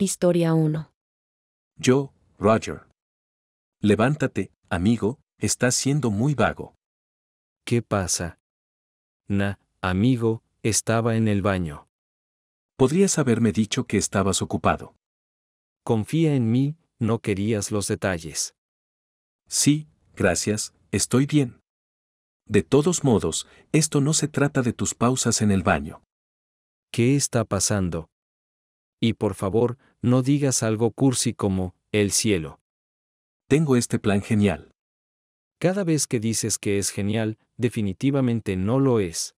Historia 1. Yo, Roger. Levántate, amigo, estás siendo muy vago. ¿Qué pasa? Na, amigo, estaba en el baño. Podrías haberme dicho que estabas ocupado. Confía en mí, no querías los detalles. Sí, gracias, estoy bien. De todos modos, esto no se trata de tus pausas en el baño. ¿Qué está pasando? Y por favor, no digas algo cursi como, el cielo. Tengo este plan genial. Cada vez que dices que es genial, definitivamente no lo es.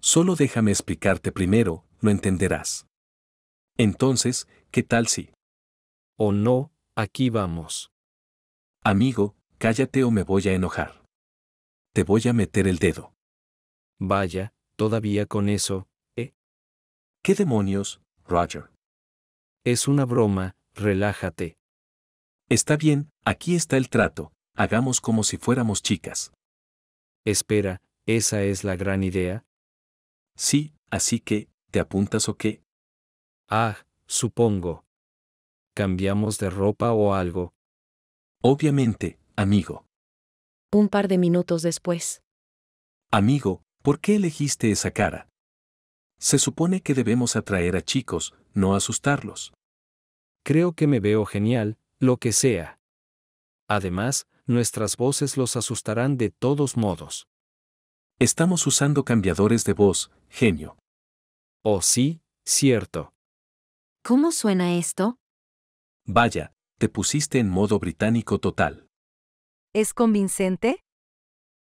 Solo déjame explicarte primero, lo entenderás. Entonces, ¿qué tal si? O no, aquí vamos. Amigo, cállate o me voy a enojar. Te voy a meter el dedo. Vaya, todavía con eso, ¿eh? ¿Qué demonios? Roger. Es una broma, relájate. Está bien, aquí está el trato, hagamos como si fuéramos chicas. Espera, ¿esa es la gran idea? Sí, así que, ¿te apuntas o qué? Ah, supongo. ¿Cambiamos de ropa o algo? Obviamente, amigo. Un par de minutos después. Amigo, ¿por qué elegiste esa cara? Se supone que debemos atraer a chicos, no asustarlos. Creo que me veo genial, lo que sea. Además, nuestras voces los asustarán de todos modos. Estamos usando cambiadores de voz, genio. Oh sí, cierto. ¿Cómo suena esto? Vaya, te pusiste en modo británico total. ¿Es convincente?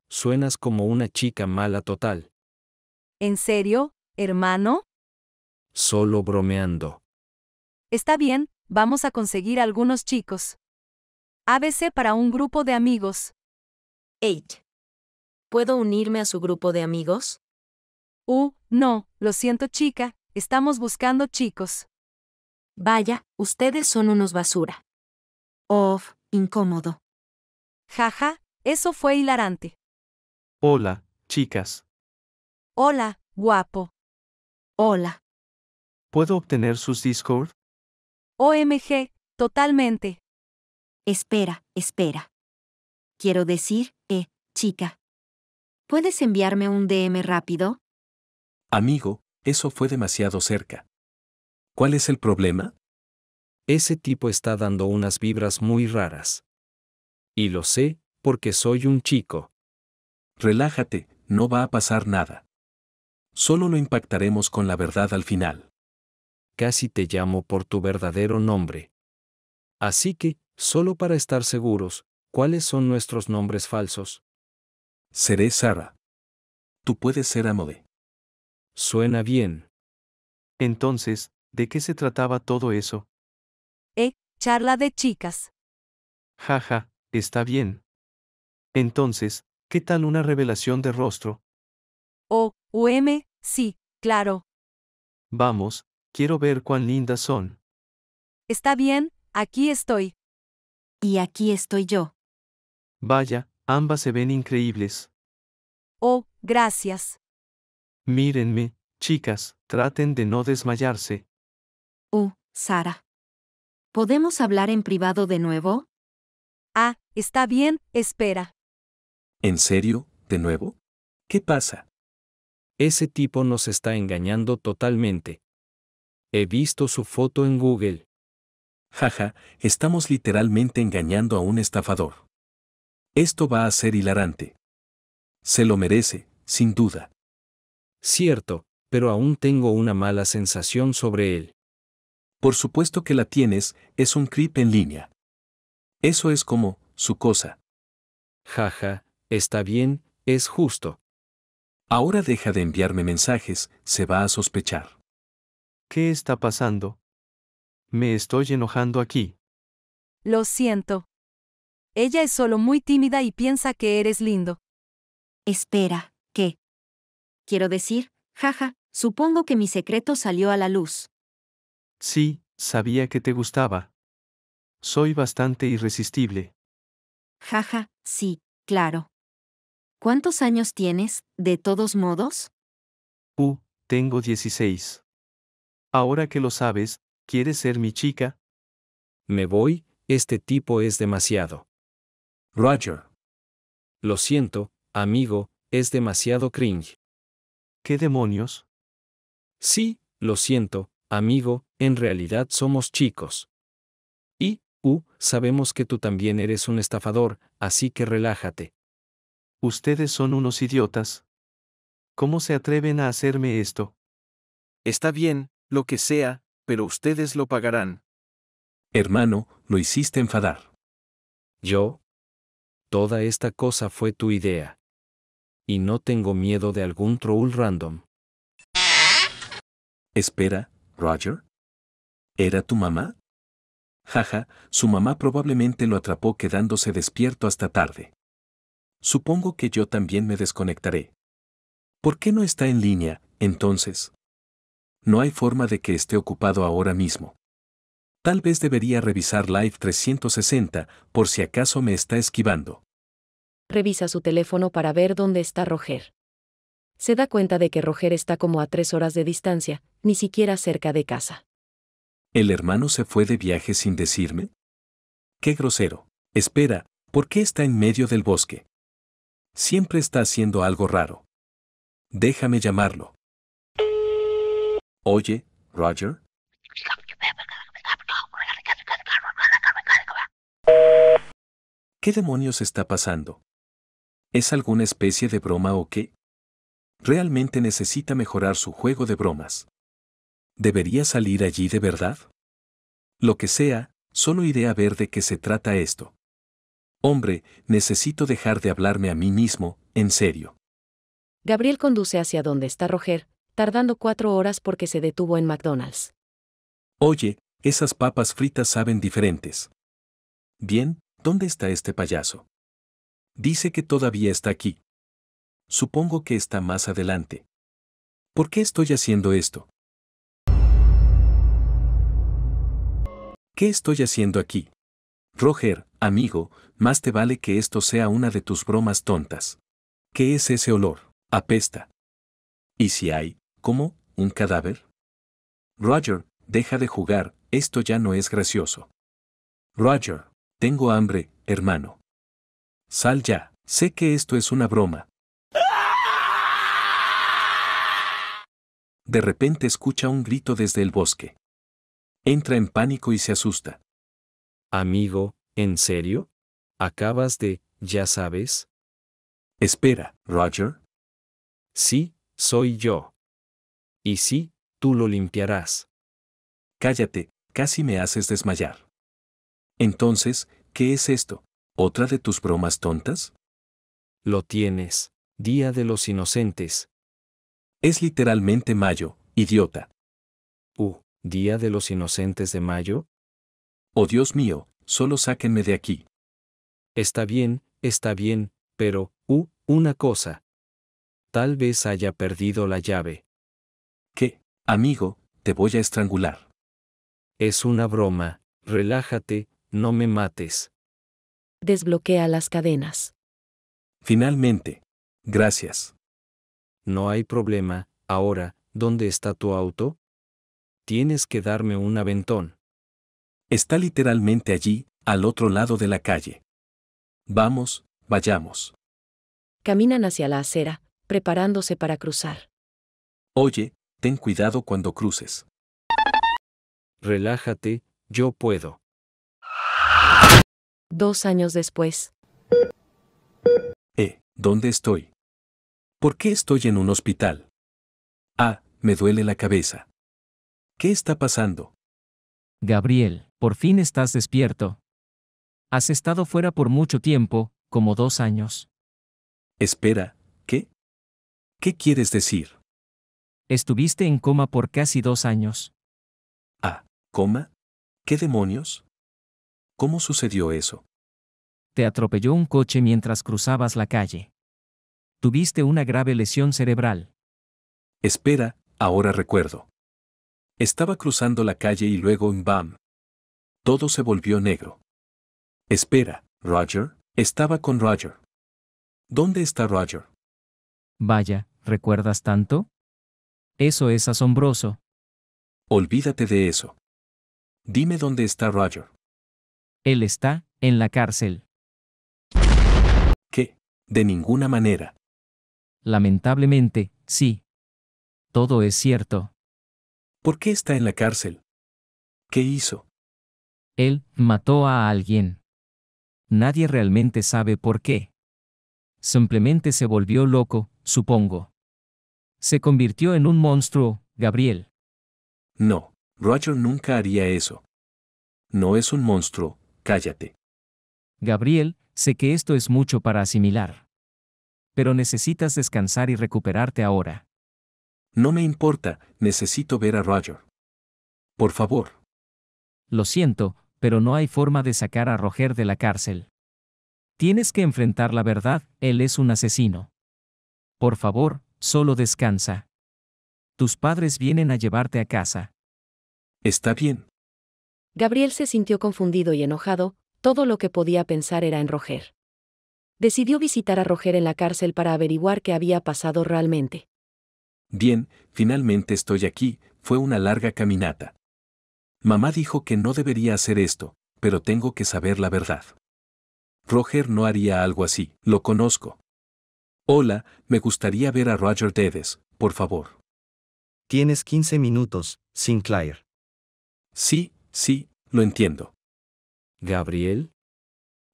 Suenas como una chica mala total. ¿En serio? hermano? Solo bromeando. Está bien, vamos a conseguir algunos chicos. ABC para un grupo de amigos. H. ¿Puedo unirme a su grupo de amigos? Uh, no, lo siento chica, estamos buscando chicos. Vaya, ustedes son unos basura. Of, incómodo. Jaja, eso fue hilarante. Hola, chicas. Hola, guapo. Hola. ¿Puedo obtener sus Discord? OMG, totalmente. Espera, espera. Quiero decir, eh, chica. ¿Puedes enviarme un DM rápido? Amigo, eso fue demasiado cerca. ¿Cuál es el problema? Ese tipo está dando unas vibras muy raras. Y lo sé, porque soy un chico. Relájate, no va a pasar nada solo lo impactaremos con la verdad al final. Casi te llamo por tu verdadero nombre. Así que, solo para estar seguros, ¿cuáles son nuestros nombres falsos? Seré Sara. Tú puedes ser Amode. Suena bien. Entonces, ¿de qué se trataba todo eso? Eh, charla de chicas. Jaja, está bien. Entonces, ¿qué tal una revelación de rostro? O, UM, Sí, claro. Vamos, quiero ver cuán lindas son. Está bien, aquí estoy. Y aquí estoy yo. Vaya, ambas se ven increíbles. Oh, gracias. Mírenme, chicas, traten de no desmayarse. Oh, Sara. ¿Podemos hablar en privado de nuevo? Ah, está bien, espera. ¿En serio? ¿De nuevo? ¿Qué pasa? Ese tipo nos está engañando totalmente. He visto su foto en Google. Jaja, estamos literalmente engañando a un estafador. Esto va a ser hilarante. Se lo merece, sin duda. Cierto, pero aún tengo una mala sensación sobre él. Por supuesto que la tienes, es un creep en línea. Eso es como, su cosa. Jaja, está bien, es justo. Ahora deja de enviarme mensajes, se va a sospechar. ¿Qué está pasando? Me estoy enojando aquí. Lo siento. Ella es solo muy tímida y piensa que eres lindo. Espera, ¿qué? Quiero decir, jaja, supongo que mi secreto salió a la luz. Sí, sabía que te gustaba. Soy bastante irresistible. Jaja, sí, claro. ¿Cuántos años tienes, de todos modos? Uh, tengo 16. Ahora que lo sabes, ¿quieres ser mi chica? Me voy, este tipo es demasiado. Roger. Lo siento, amigo, es demasiado cringe. ¿Qué demonios? Sí, lo siento, amigo, en realidad somos chicos. Y, uh, sabemos que tú también eres un estafador, así que relájate. Ustedes son unos idiotas. ¿Cómo se atreven a hacerme esto? Está bien, lo que sea, pero ustedes lo pagarán. Hermano, lo hiciste enfadar. ¿Yo? Toda esta cosa fue tu idea. Y no tengo miedo de algún troll random. Espera, Roger. ¿Era tu mamá? Jaja, su mamá probablemente lo atrapó quedándose despierto hasta tarde. Supongo que yo también me desconectaré. ¿Por qué no está en línea, entonces? No hay forma de que esté ocupado ahora mismo. Tal vez debería revisar Live 360 por si acaso me está esquivando. Revisa su teléfono para ver dónde está Roger. Se da cuenta de que Roger está como a tres horas de distancia, ni siquiera cerca de casa. ¿El hermano se fue de viaje sin decirme? ¡Qué grosero! Espera, ¿por qué está en medio del bosque? Siempre está haciendo algo raro. Déjame llamarlo. Oye, Roger. ¿Qué demonios está pasando? ¿Es alguna especie de broma o qué? Realmente necesita mejorar su juego de bromas. ¿Debería salir allí de verdad? Lo que sea, solo iré a ver de qué se trata esto. Hombre, necesito dejar de hablarme a mí mismo, en serio. Gabriel conduce hacia donde está Roger, tardando cuatro horas porque se detuvo en McDonald's. Oye, esas papas fritas saben diferentes. Bien, ¿dónde está este payaso? Dice que todavía está aquí. Supongo que está más adelante. ¿Por qué estoy haciendo esto? ¿Qué estoy haciendo aquí? Roger, Amigo, más te vale que esto sea una de tus bromas tontas. ¿Qué es ese olor? Apesta. ¿Y si hay, cómo, un cadáver? Roger, deja de jugar, esto ya no es gracioso. Roger, tengo hambre, hermano. Sal ya, sé que esto es una broma. De repente escucha un grito desde el bosque. Entra en pánico y se asusta. Amigo, ¿En serio? ¿Acabas de, ya sabes? Espera, Roger. Sí, soy yo. Y sí, tú lo limpiarás. Cállate, casi me haces desmayar. Entonces, ¿qué es esto? ¿Otra de tus bromas tontas? Lo tienes, Día de los Inocentes. Es literalmente mayo, idiota. Uh, Día de los Inocentes de mayo. Oh Dios mío, solo sáquenme de aquí. Está bien, está bien, pero, uh, una cosa. Tal vez haya perdido la llave. ¿Qué? Amigo, te voy a estrangular. Es una broma, relájate, no me mates. Desbloquea las cadenas. Finalmente. Gracias. No hay problema, ahora, ¿dónde está tu auto? Tienes que darme un aventón. Está literalmente allí, al otro lado de la calle. Vamos, vayamos. Caminan hacia la acera, preparándose para cruzar. Oye, ten cuidado cuando cruces. Relájate, yo puedo. Dos años después. Eh, ¿dónde estoy? ¿Por qué estoy en un hospital? Ah, me duele la cabeza. ¿Qué está pasando? Gabriel, por fin estás despierto. Has estado fuera por mucho tiempo, como dos años. Espera, ¿qué? ¿Qué quieres decir? Estuviste en coma por casi dos años. Ah, coma. ¿Qué demonios? ¿Cómo sucedió eso? Te atropelló un coche mientras cruzabas la calle. Tuviste una grave lesión cerebral. Espera, ahora recuerdo. Estaba cruzando la calle y luego en bam. Todo se volvió negro. Espera, Roger, estaba con Roger. ¿Dónde está Roger? Vaya, ¿recuerdas tanto? Eso es asombroso. Olvídate de eso. Dime dónde está Roger. Él está, en la cárcel. ¿Qué? De ninguna manera. Lamentablemente, sí. Todo es cierto. ¿Por qué está en la cárcel? ¿Qué hizo? Él mató a alguien. Nadie realmente sabe por qué. Simplemente se volvió loco, supongo. Se convirtió en un monstruo, Gabriel. No, Roger nunca haría eso. No es un monstruo, cállate. Gabriel, sé que esto es mucho para asimilar. Pero necesitas descansar y recuperarte ahora. No me importa, necesito ver a Roger. Por favor. Lo siento, pero no hay forma de sacar a Roger de la cárcel. Tienes que enfrentar la verdad, él es un asesino. Por favor, solo descansa. Tus padres vienen a llevarte a casa. Está bien. Gabriel se sintió confundido y enojado, todo lo que podía pensar era en Roger. Decidió visitar a Roger en la cárcel para averiguar qué había pasado realmente. Bien, finalmente estoy aquí, fue una larga caminata. Mamá dijo que no debería hacer esto, pero tengo que saber la verdad. Roger no haría algo así, lo conozco. Hola, me gustaría ver a Roger Dedes, por favor. Tienes 15 minutos, Sinclair. Sí, sí, lo entiendo. Gabriel.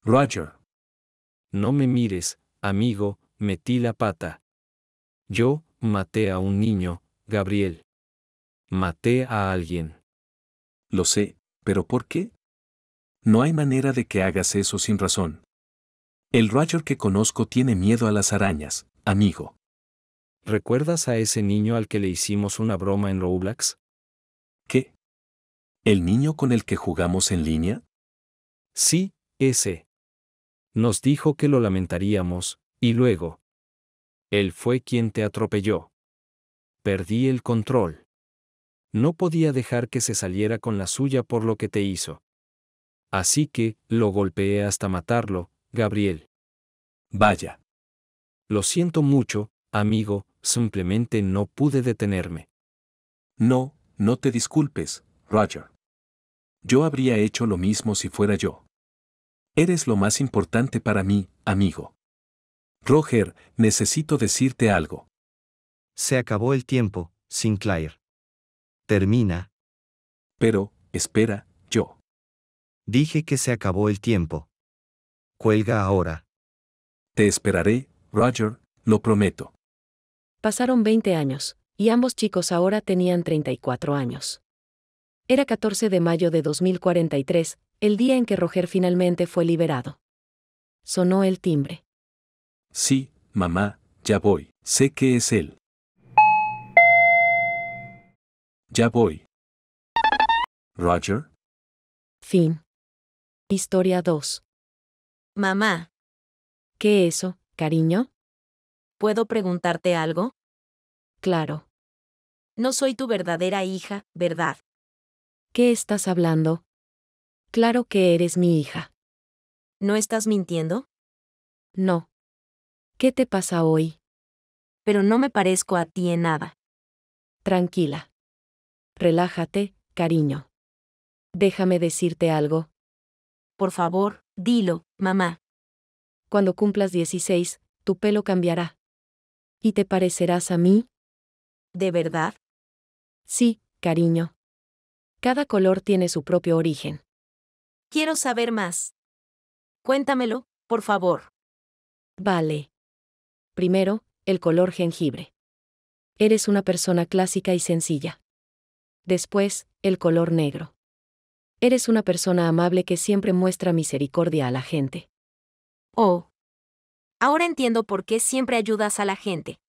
Roger. No me mires, amigo, metí la pata. Yo, maté a un niño, Gabriel. Maté a alguien. Lo sé, pero ¿por qué? No hay manera de que hagas eso sin razón. El Roger que conozco tiene miedo a las arañas, amigo. ¿Recuerdas a ese niño al que le hicimos una broma en Roblox? ¿Qué? ¿El niño con el que jugamos en línea? Sí, ese. Nos dijo que lo lamentaríamos, y luego, él fue quien te atropelló. Perdí el control. No podía dejar que se saliera con la suya por lo que te hizo. Así que, lo golpeé hasta matarlo, Gabriel. Vaya. Lo siento mucho, amigo, simplemente no pude detenerme. No, no te disculpes, Roger. Yo habría hecho lo mismo si fuera yo. Eres lo más importante para mí, amigo. Roger, necesito decirte algo. Se acabó el tiempo, Sinclair. Termina. Pero, espera, yo. Dije que se acabó el tiempo. Cuelga ahora. Te esperaré, Roger, lo prometo. Pasaron 20 años, y ambos chicos ahora tenían 34 años. Era 14 de mayo de 2043, el día en que Roger finalmente fue liberado. Sonó el timbre. Sí, mamá, ya voy. Sé que es él. Ya voy. Roger. Fin. Historia 2. Mamá. ¿Qué eso, cariño? ¿Puedo preguntarte algo? Claro. No soy tu verdadera hija, ¿verdad? ¿Qué estás hablando? Claro que eres mi hija. ¿No estás mintiendo? No. ¿Qué te pasa hoy? Pero no me parezco a ti en nada. Tranquila. Relájate, cariño. Déjame decirte algo. Por favor, dilo, mamá. Cuando cumplas 16, tu pelo cambiará. ¿Y te parecerás a mí? ¿De verdad? Sí, cariño. Cada color tiene su propio origen. Quiero saber más. Cuéntamelo, por favor. Vale. Primero, el color jengibre. Eres una persona clásica y sencilla. Después, el color negro. Eres una persona amable que siempre muestra misericordia a la gente. Oh. Ahora entiendo por qué siempre ayudas a la gente.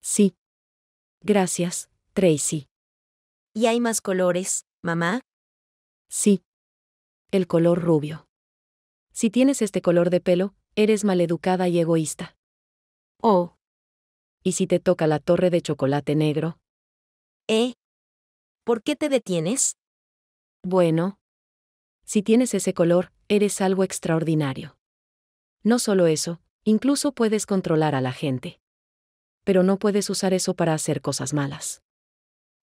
Sí. Gracias, Tracy. ¿Y hay más colores, mamá? Sí. El color rubio. Si tienes este color de pelo, eres maleducada y egoísta. Oh. ¿Y si te toca la torre de chocolate negro? ¿Eh? ¿Por qué te detienes? Bueno. Si tienes ese color, eres algo extraordinario. No solo eso, incluso puedes controlar a la gente. Pero no puedes usar eso para hacer cosas malas.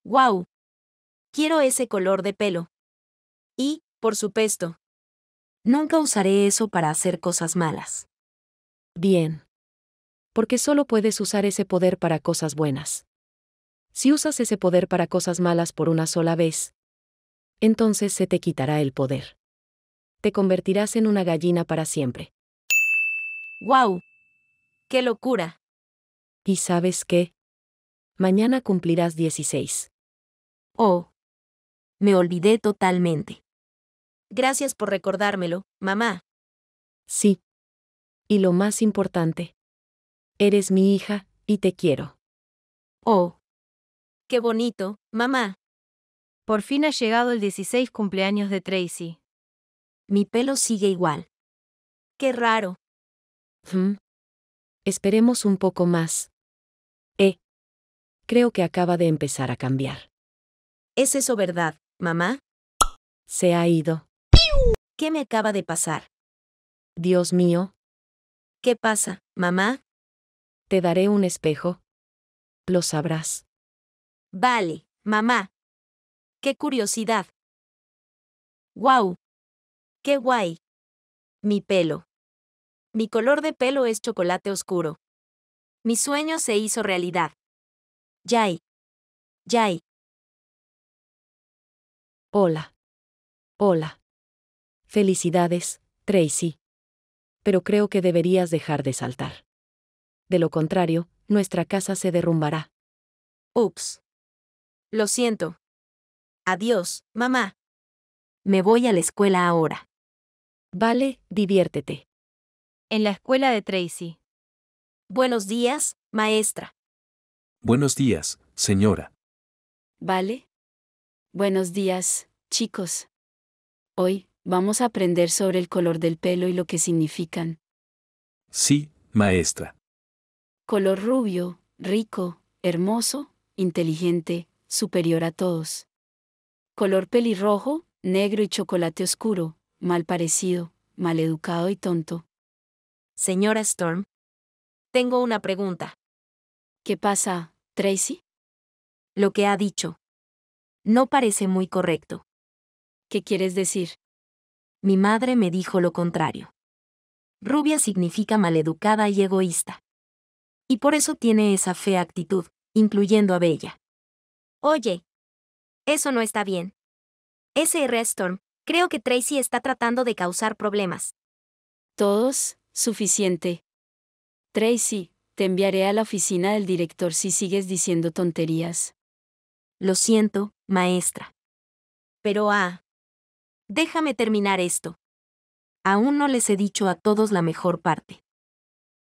Guau, Quiero ese color de pelo. Y, por supuesto, nunca usaré eso para hacer cosas malas. Bien porque solo puedes usar ese poder para cosas buenas. Si usas ese poder para cosas malas por una sola vez, entonces se te quitará el poder. Te convertirás en una gallina para siempre. ¡Guau! ¡Qué locura! ¿Y sabes qué? Mañana cumplirás 16. Oh. Me olvidé totalmente. Gracias por recordármelo, mamá. Sí. Y lo más importante, Eres mi hija, y te quiero. Oh. Qué bonito, mamá. Por fin ha llegado el 16 cumpleaños de Tracy. Mi pelo sigue igual. Qué raro. Hmm. Esperemos un poco más. Eh. Creo que acaba de empezar a cambiar. ¿Es eso verdad, mamá? Se ha ido. ¿Qué me acaba de pasar? Dios mío. ¿Qué pasa, mamá? ¿Te daré un espejo? Lo sabrás. Vale, mamá. Qué curiosidad. ¡Guau! ¡Qué guay! Mi pelo. Mi color de pelo es chocolate oscuro. Mi sueño se hizo realidad. Yay. Yay. Hola. Hola. Felicidades, Tracy. Pero creo que deberías dejar de saltar de lo contrario, nuestra casa se derrumbará. Ups. Lo siento. Adiós, mamá. Me voy a la escuela ahora. Vale, diviértete. En la escuela de Tracy. Buenos días, maestra. Buenos días, señora. Vale. Buenos días, chicos. Hoy, vamos a aprender sobre el color del pelo y lo que significan. Sí, maestra color rubio, rico, hermoso, inteligente, superior a todos. Color pelirrojo, negro y chocolate oscuro, mal parecido, mal educado y tonto. Señora Storm, tengo una pregunta. ¿Qué pasa, Tracy? Lo que ha dicho. No parece muy correcto. ¿Qué quieres decir? Mi madre me dijo lo contrario. Rubia significa maleducada y egoísta. Y por eso tiene esa fea actitud, incluyendo a Bella. Oye. Eso no está bien. S.R. Storm, creo que Tracy está tratando de causar problemas. Todos, suficiente. Tracy, te enviaré a la oficina del director si sigues diciendo tonterías. Lo siento, maestra. Pero ah. Déjame terminar esto. Aún no les he dicho a todos la mejor parte.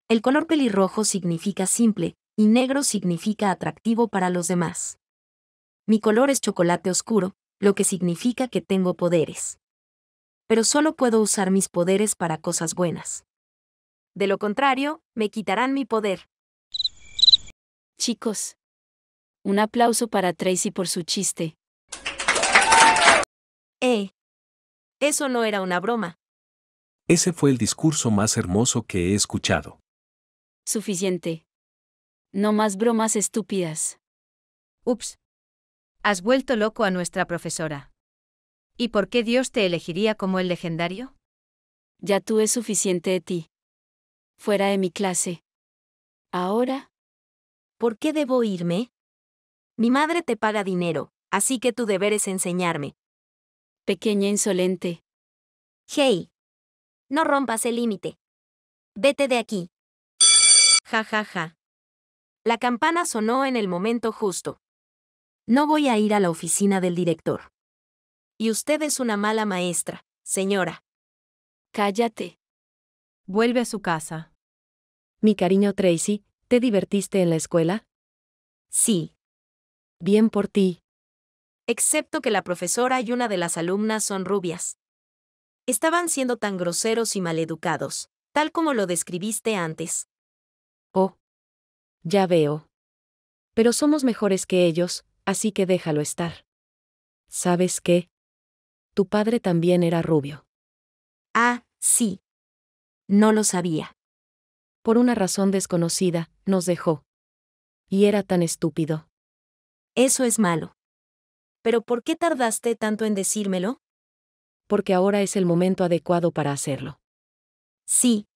El color pelirrojo significa simple, y negro significa atractivo para los demás. Mi color es chocolate oscuro, lo que significa que tengo poderes. Pero solo puedo usar mis poderes para cosas buenas. De lo contrario, me quitarán mi poder. Chicos, un aplauso para Tracy por su chiste. Eh. Eso no era una broma. Ese fue el discurso más hermoso que he escuchado. Suficiente. No más bromas estúpidas. Ups. Has vuelto loco a nuestra profesora. ¿Y por qué Dios te elegiría como el legendario? Ya tú es suficiente de ti. Fuera de mi clase. Ahora. ¿Por qué debo irme? Mi madre te paga dinero, así que tu deber es enseñarme. Pequeña insolente. Hey. No rompas el límite. Vete de aquí. Ja ja ja. La campana sonó en el momento justo. No voy a ir a la oficina del director. Y usted es una mala maestra, señora. Cállate. Vuelve a su casa. Mi cariño Tracy, ¿te divertiste en la escuela? Sí. Bien por ti. Excepto que la profesora y una de las alumnas son rubias. Estaban siendo tan groseros y maleducados, tal como lo describiste antes. Oh. Ya veo. Pero somos mejores que ellos, así que déjalo estar. ¿Sabes qué? Tu padre también era rubio. Ah, sí. No lo sabía. Por una razón desconocida, nos dejó. Y era tan estúpido. Eso es malo. ¿Pero por qué tardaste tanto en decírmelo? Porque ahora es el momento adecuado para hacerlo. Sí,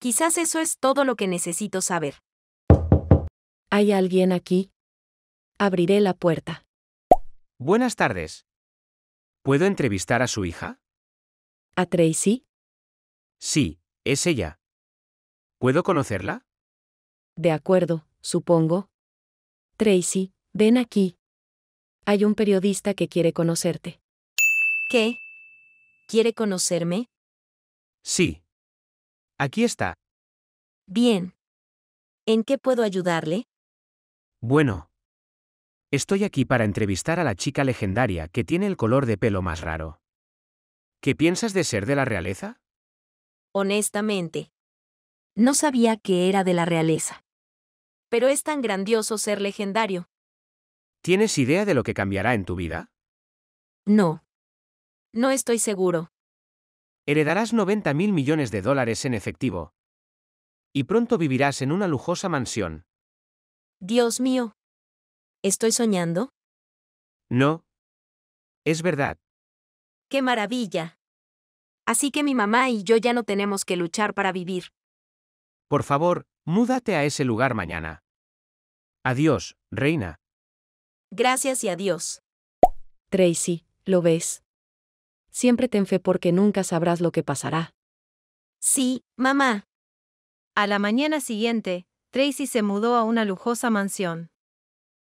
Quizás eso es todo lo que necesito saber. ¿Hay alguien aquí? Abriré la puerta. Buenas tardes. ¿Puedo entrevistar a su hija? ¿A Tracy? Sí, es ella. ¿Puedo conocerla? De acuerdo, supongo. Tracy, ven aquí. Hay un periodista que quiere conocerte. ¿Qué? ¿Quiere conocerme? Sí, Aquí está. Bien. ¿En qué puedo ayudarle? Bueno. Estoy aquí para entrevistar a la chica legendaria que tiene el color de pelo más raro. ¿Qué piensas de ser de la realeza? Honestamente. No sabía que era de la realeza. Pero es tan grandioso ser legendario. ¿Tienes idea de lo que cambiará en tu vida? No. No estoy seguro. Heredarás 90 mil millones de dólares en efectivo. Y pronto vivirás en una lujosa mansión. Dios mío. ¿Estoy soñando? No. Es verdad. ¡Qué maravilla! Así que mi mamá y yo ya no tenemos que luchar para vivir. Por favor, múdate a ese lugar mañana. Adiós, reina. Gracias y adiós. Tracy, ¿lo ves? siempre ten fe porque nunca sabrás lo que pasará. Sí, mamá. A la mañana siguiente, Tracy se mudó a una lujosa mansión.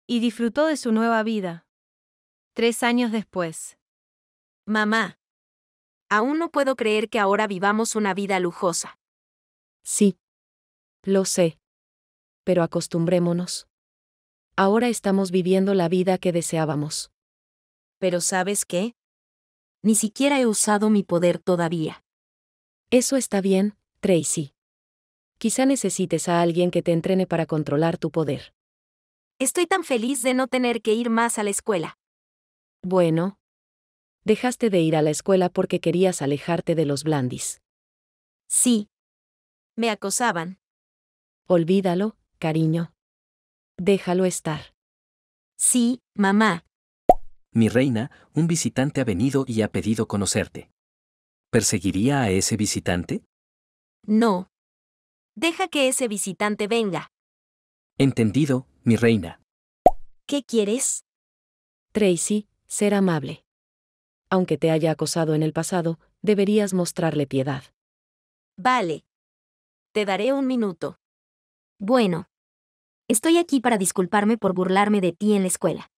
Y disfrutó de su nueva vida. Tres años después. Mamá. Aún no puedo creer que ahora vivamos una vida lujosa. Sí. Lo sé. Pero acostumbrémonos. Ahora estamos viviendo la vida que deseábamos. Pero ¿sabes qué? Ni siquiera he usado mi poder todavía. Eso está bien, Tracy. Quizá necesites a alguien que te entrene para controlar tu poder. Estoy tan feliz de no tener que ir más a la escuela. Bueno. Dejaste de ir a la escuela porque querías alejarte de los blandis. Sí. Me acosaban. Olvídalo, cariño. Déjalo estar. Sí, mamá. Mi reina, un visitante ha venido y ha pedido conocerte. ¿Perseguiría a ese visitante? No. Deja que ese visitante venga. Entendido, mi reina. ¿Qué quieres? Tracy, ser amable. Aunque te haya acosado en el pasado, deberías mostrarle piedad. Vale. Te daré un minuto. Bueno. Estoy aquí para disculparme por burlarme de ti en la escuela.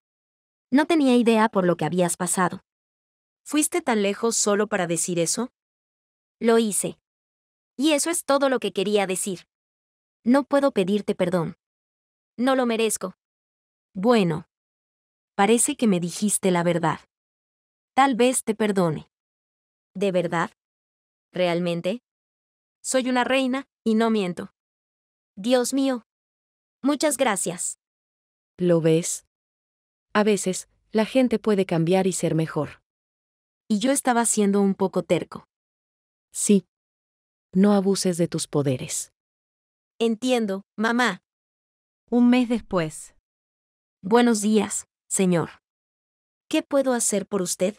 No tenía idea por lo que habías pasado. ¿Fuiste tan lejos solo para decir eso? Lo hice. Y eso es todo lo que quería decir. No puedo pedirte perdón. No lo merezco. Bueno. Parece que me dijiste la verdad. Tal vez te perdone. ¿De verdad? ¿Realmente? Soy una reina, y no miento. Dios mío. Muchas gracias. ¿Lo ves? A veces, la gente puede cambiar y ser mejor. Y yo estaba siendo un poco terco. Sí. No abuses de tus poderes. Entiendo, mamá. Un mes después. Buenos días, señor. ¿Qué puedo hacer por usted?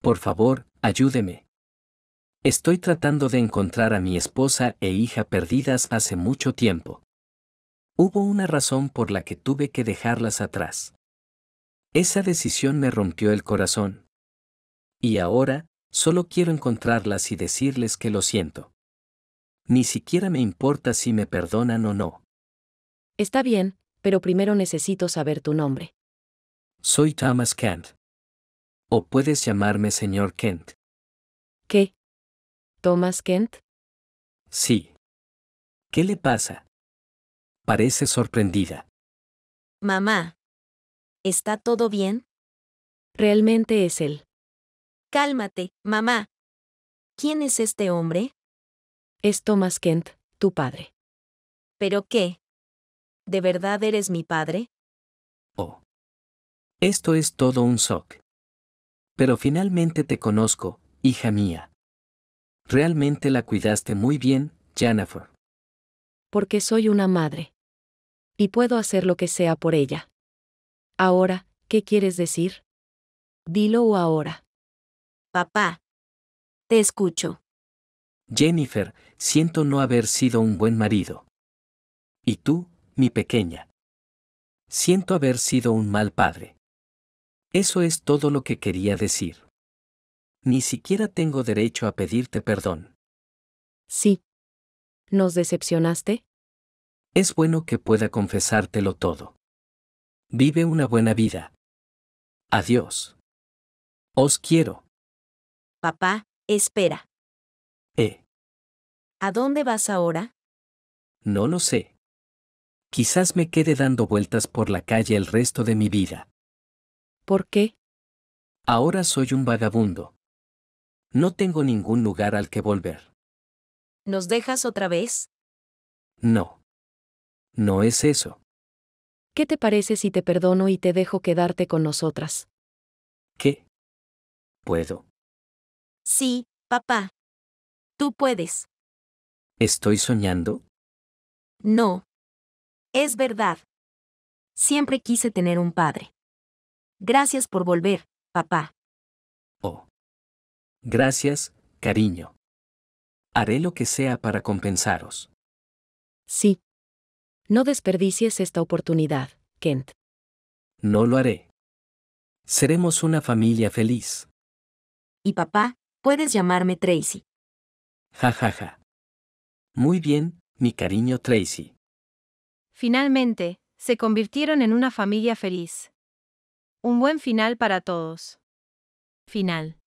Por favor, ayúdeme. Estoy tratando de encontrar a mi esposa e hija perdidas hace mucho tiempo. Hubo una razón por la que tuve que dejarlas atrás. Esa decisión me rompió el corazón. Y ahora, solo quiero encontrarlas y decirles que lo siento. Ni siquiera me importa si me perdonan o no. Está bien, pero primero necesito saber tu nombre. Soy Thomas Kent. O puedes llamarme señor Kent. ¿Qué? ¿Thomas Kent? Sí. ¿Qué le pasa? Parece sorprendida. Mamá, ¿Está todo bien? Realmente es él. Cálmate, mamá. ¿Quién es este hombre? Es Thomas Kent, tu padre. ¿Pero qué? ¿De verdad eres mi padre? Oh. Esto es todo un shock. Pero finalmente te conozco, hija mía. Realmente la cuidaste muy bien, Jennifer. Porque soy una madre. Y puedo hacer lo que sea por ella. Ahora, ¿qué quieres decir? Dilo ahora. Papá. Te escucho. Jennifer, siento no haber sido un buen marido. Y tú, mi pequeña. Siento haber sido un mal padre. Eso es todo lo que quería decir. Ni siquiera tengo derecho a pedirte perdón. Sí. ¿Nos decepcionaste? Es bueno que pueda confesártelo todo. Vive una buena vida. Adiós. Os quiero. Papá, espera. Eh. ¿A dónde vas ahora? No lo sé. Quizás me quede dando vueltas por la calle el resto de mi vida. ¿Por qué? Ahora soy un vagabundo. No tengo ningún lugar al que volver. ¿Nos dejas otra vez? No. No es eso. ¿Qué te parece si te perdono y te dejo quedarte con nosotras? ¿Qué? ¿Puedo? Sí, papá. Tú puedes. ¿Estoy soñando? No. Es verdad. Siempre quise tener un padre. Gracias por volver, papá. Oh. Gracias, cariño. Haré lo que sea para compensaros. Sí. No desperdicies esta oportunidad, Kent. No lo haré. Seremos una familia feliz. Y papá, puedes llamarme Tracy. Ja, ja, ja. Muy bien, mi cariño Tracy. Finalmente, se convirtieron en una familia feliz. Un buen final para todos. Final.